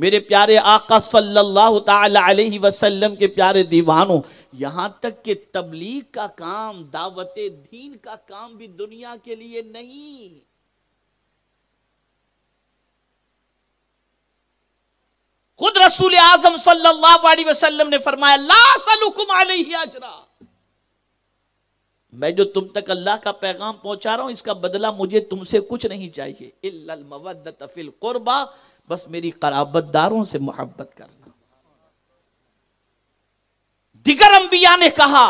मेरे प्यारे आका सल्लल्लाहु अलैहि वसल्लम के प्यारे दीवानों यहाँ तक कि तबलीग का काम दावत दीन का काम भी दुनिया के लिए नहीं खुद रसूल आजम सल्लल्लाहु अलैहि वसल्लम ने फरमाया ला सलुकुम अलैहि अजरा मैं जो तुम तक अल्लाह का पैगाम पहुंचा रहा हूं इसका बदला मुझे तुमसे कुछ नहीं चाहिए इल्लल मवद्दत फिल कुर्बा बस मेरी कराबतदारों से मोहब्बत करना दिगर अंबिया ने कहा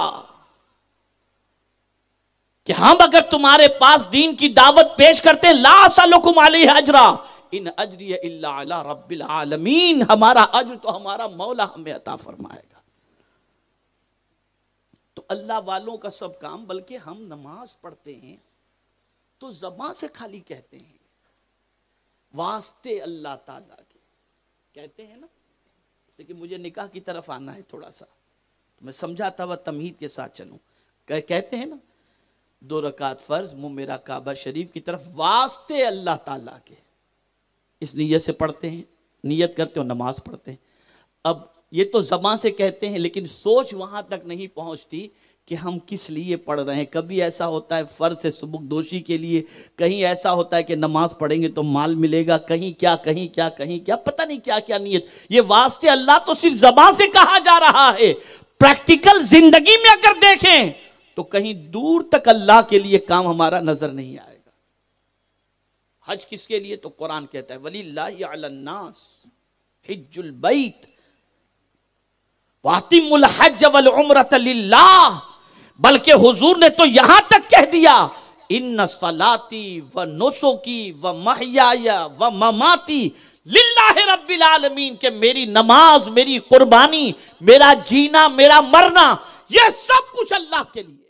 कि हम अगर तुम्हारे पास दीन की दावत पेश करते ला इन अजरी रब्बिल आलमीन हमारा अज्र तो हमारा मौला हमें अता फरमाएगा तो अल्लाह वालों का सब काम बल्कि हम नमाज पढ़ते हैं तो जबा से खाली कहते हैं वास्ते अल्लाह ताला के कहते हैं ना इसलिए कि मुझे निकाह की तरफ आना है थोड़ा सा तो मैं समझाता हुआ तमहीद के साथ चलूँ कह, कहते हैं ना दो रकात फ़र्ज मुँह मेरा काबा शरीफ की तरफ वास्ते अल्लाह ताला के इस नीयत से पढ़ते हैं नीयत करते हो नमाज पढ़ते हैं अब ये तो जबां से कहते हैं लेकिन सोच वहाँ तक नहीं पहुँचती कि हम किस लिए पढ़ रहे हैं कभी ऐसा होता है फ़र्ज से सुबुक दोषी के लिए कहीं ऐसा होता है कि नमाज पढ़ेंगे तो माल मिलेगा कहीं क्या कहीं क्या कहीं क्या पता नहीं क्या क्या नीयत ये वास्ते अल्लाह तो सिर्फ जबान से कहा जा रहा है प्रैक्टिकल जिंदगी में अगर देखें तो कहीं दूर तक अल्लाह के लिए काम हमारा नजर नहीं आएगा हज किसके लिए तो कुरान कहता है वली अल्लास हिजुल वातिमुल हज वल उम्रत लिल्लाह बल्कि हुजूर ने तो यहां तक कह दिया इन सलाती व नोसो की व महिया व ममाती लिल्लाह रब्बिल आलमीन के मेरी नमाज मेरी कुर्बानी मेरा जीना मेरा मरना यह सब कुछ अल्लाह के लिए